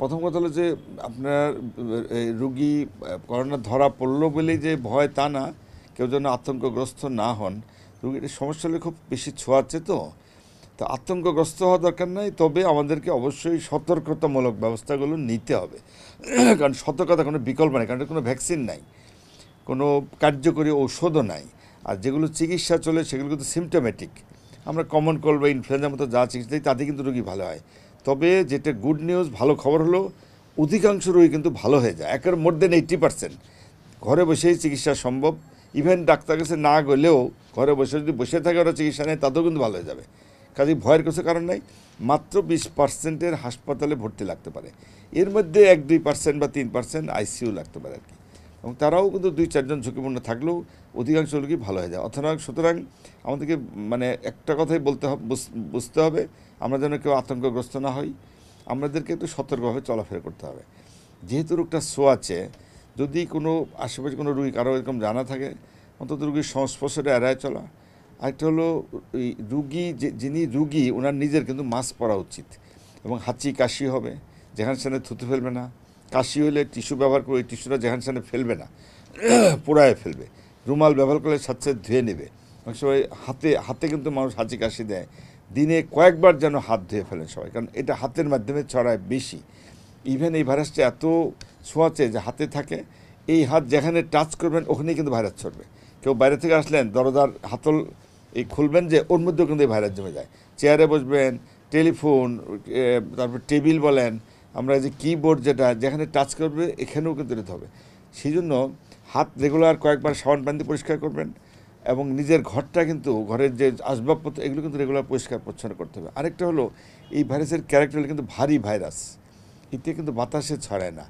প্রথম কথা হলো যে আপনার রুগী করোনা ধরা পড়লো বলেই যে ভয় তা না কেউ যেন আতঙ্কগ্রস্ত না হন রুগীর সমস্যা হলে খুব বেশি ছোঁয়াচ্ছে তো তো আতঙ্কগ্রস্ত হওয়া দরকার নাই তবে আমাদেরকে অবশ্যই সতর্কতামূলক ব্যবস্থাগুলো নিতে হবে কারণ সতর্কতা কোনো বিকল্প নেই কারণ কোনো ভ্যাকসিন নাই কোনো কার্যকরী ঔষধও নাই আর যেগুলো চিকিৎসা চলে সেগুলো কিন্তু সিমটোমেটিক আমরা কমন কল বা ইনফ্লুয়েঞ্জার মতো যা চিকিৎসা দিই তাতে কিন্তু রুগী ভালো হয় তবে যেটা গুড নিউজ ভালো খবর হলো অধিকাংশ রোগী কিন্তু ভালো হয়ে যায় একের মোর দেন এইট্টি পার্সেন্ট ঘরে বসেই চিকিৎসা সম্ভব ইভেন ডাক্তার কাছে না গেলেও ঘরে বসে যদি বসে থাকে ওরা চিকিৎসা নেয় তাতেও কিন্তু ভালো হয়ে যাবে কাজে ভয়ের কিছু কারণ নাই মাত্র বিশ পার্সেন্টের হাসপাতালে ভর্তি লাগতে পারে এর মধ্যে এক দুই পার্সেন্ট বা তিন পার্সেন্ট আইসিইউ লাগতে পারে আর কি এবং তারাও কিন্তু দুই চারজন ঝুঁকিপূর্ণ থাকলেও অধিকাংশ লোকই ভালো হয়ে যায় অথবা সুতরাং আমাদেরকে মানে একটা কথাই বলতে বুঝতে হবে আমরা যেন কেউ আতঙ্কগ্রস্ত না হই আমাদেরকে একটু সতর্কভাবে চলাফেরা করতে হবে যেহেতু রোগটা আছে যদি কোনো আশেপাশে কোনো রুগী কারো এরকম জানা থাকে অন্তত রুগীর সংস্পর্শটা এড়ায় চলা আরেকটা হলো ওই রুগী যিনি রুগী ওনার নিজের কিন্তু মাস্ক পরা উচিত এবং হাঁচি কাশি হবে যেখানে সেখানে থুতু ফেলবে না কাশি হলে টিস্যু ব্যবহার করে ওই টিস্যুটা যেখানে সেখানে ফেলবে না পোড়ায় ফেলবে রুমাল ব্যবহার করলে সাথে ধুয়ে নেবে অনেক সময় হাতে হাতে কিন্তু মানুষ হাঁচি কাশি দেয় দিনে কয়েকবার যেন হাত ধুয়ে ফেলেন সবাই কারণ এটা হাতের মাধ্যমে ছড়ায় বেশি ইভেন এই ভাইরাসটা এত ছোঁয়াচে যে হাতে থাকে এই হাত যেখানে টাচ করবেন ওখানেই কিন্তু ভাইরাস ছড়বে কেউ বাইরে থেকে আসলেন দরদার হাতল এই খুলবেন যে ওর মধ্যেও কিন্তু এই ভাইরাস জমে যায় চেয়ারে বসবেন টেলিফোন তারপর টেবিল বলেন আমরা যে কিবোর্ড যেটা যেখানে টাচ করবে এখানেও কিন্তু নিতে হবে সেই জন্য হাত রেগুলার কয়েকবার সাবান পানি পরিষ্কার করবেন এবং নিজের ঘরটা কিন্তু ঘরের যে আসবাবপত্র এগুলো কিন্তু রেগুলার পরিষ্কার পরিচ্ছন্ন করতে হবে আরেকটা হলো এই ভাইরাসের ক্যারেক্টার কিন্তু ভারী ভাইরাস এতে কিন্তু বাতাসে ছড়ায় না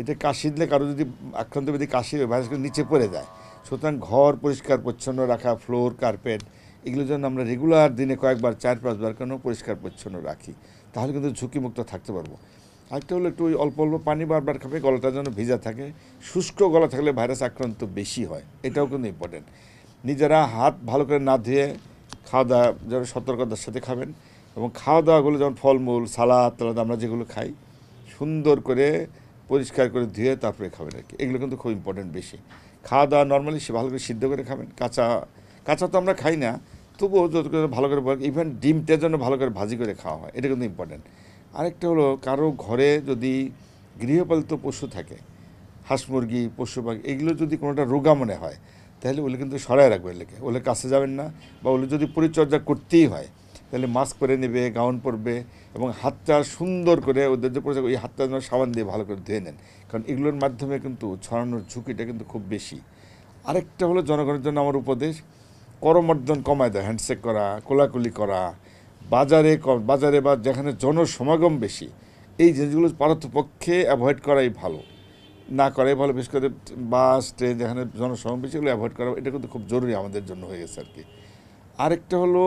এটা কাশি দিলে কারো যদি আক্রান্ত যদি কাশি ভাইরাস কিন্তু নিচে পড়ে যায় সুতরাং ঘর পরিষ্কার পরিচ্ছন্ন রাখা ফ্লোর কার্পেট এগুলো যেন আমরা রেগুলার দিনে কয়েকবার চার পাঁচবার কেন পরিষ্কার পরিচ্ছন্ন রাখি তাহলে কিন্তু ঝুঁকিমুক্ত থাকতে পারবো আরেকটা হলে একটু ওই অল্প অল্প পানি বারবার খাবে গলাটা যেন ভেজা থাকে শুষ্ক গলা থাকলে ভাইরাস আক্রান্ত বেশি হয় এটাও কিন্তু ইম্পর্টেন্ট নিজেরা হাত ভালো করে না ধুয়ে খাওয়া দাওয়া যেন সতর্কতার সাথে খাবেন এবং খাওয়া দাওয়াগুলো যেমন ফলমূল সালাদ তালাদ আমরা যেগুলো খাই সুন্দর করে পরিষ্কার করে ধুয়ে তারপরে খাবেন আর কি এগুলো কিন্তু খুব ইম্পর্টেন্ট বেশি খাওয়া দাওয়া নর্মালি সে ভালো করে সিদ্ধ করে খাবেন কাঁচা কাঁচা তো আমরা খাই না তবুও যত ভালো করে ইভেন ডিমটা যেন ভালো করে ভাজি করে খাওয়া হয় এটা কিন্তু ইম্পর্টেন্ট আরেকটা হলো কারো ঘরে যদি গৃহপালিত পশু থাকে হাঁস মুরগি পশু পাখি এগুলো যদি কোনোটা রোগা মনে হয় তাহলে ওগুলো কিন্তু সরাই রাখবেন লেখে ওগুলো কাছে যাবেন না বা ওগুলো যদি পরিচর্যা করতেই হয় তাহলে মাস্ক পরে নেবে গাউন পরবে এবং হাতটা সুন্দর করে ওদের যে পরিচয় ওই হাতটা যেন সাবান দিয়ে ভালো করে ধুয়ে নেন কারণ এগুলোর মাধ্যমে কিন্তু ছড়ানোর ঝুঁকিটা কিন্তু খুব বেশি আরেকটা হলো জনগণের জন্য আমার উপদেশ করমর্দন কমায় দেয় হ্যান্ডশেক করা কোলাকুলি করা বাজারে বাজারে বা যেখানে জনসমাগম বেশি এই জিনিসগুলো পারতপক্ষে অ্যাভয়েড করাই ভালো না করাই ভালো বিশেষ করে বাস ট্রেন যেখানে জনসমাগম বেশি এগুলো অ্যাভয়েড করা এটা কিন্তু খুব জরুরি আমাদের জন্য হয়ে গেছে আর কি আরেকটা হলো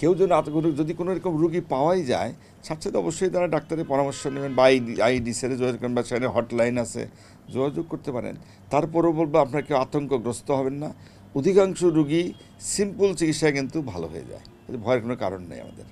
কেউ যেন আতঙ্ক যদি কোনো রকম রুগী পাওয়াই যায় সাথে সাথে অবশ্যই তারা ডাক্তারের পরামর্শ নেবেন বা আইডি আইডি সেরে যোগাযোগ করেন বা সেখানে হটলাইন আছে যোগাযোগ করতে পারেন তারপরেও বলবো আপনার কেউ আতঙ্কগ্রস্ত হবেন না অধিকাংশ রুগী সিম্পল চিকিৎসায় কিন্তু ভালো হয়ে যায় ভয়ের কোনো কারণ নেই আমাদের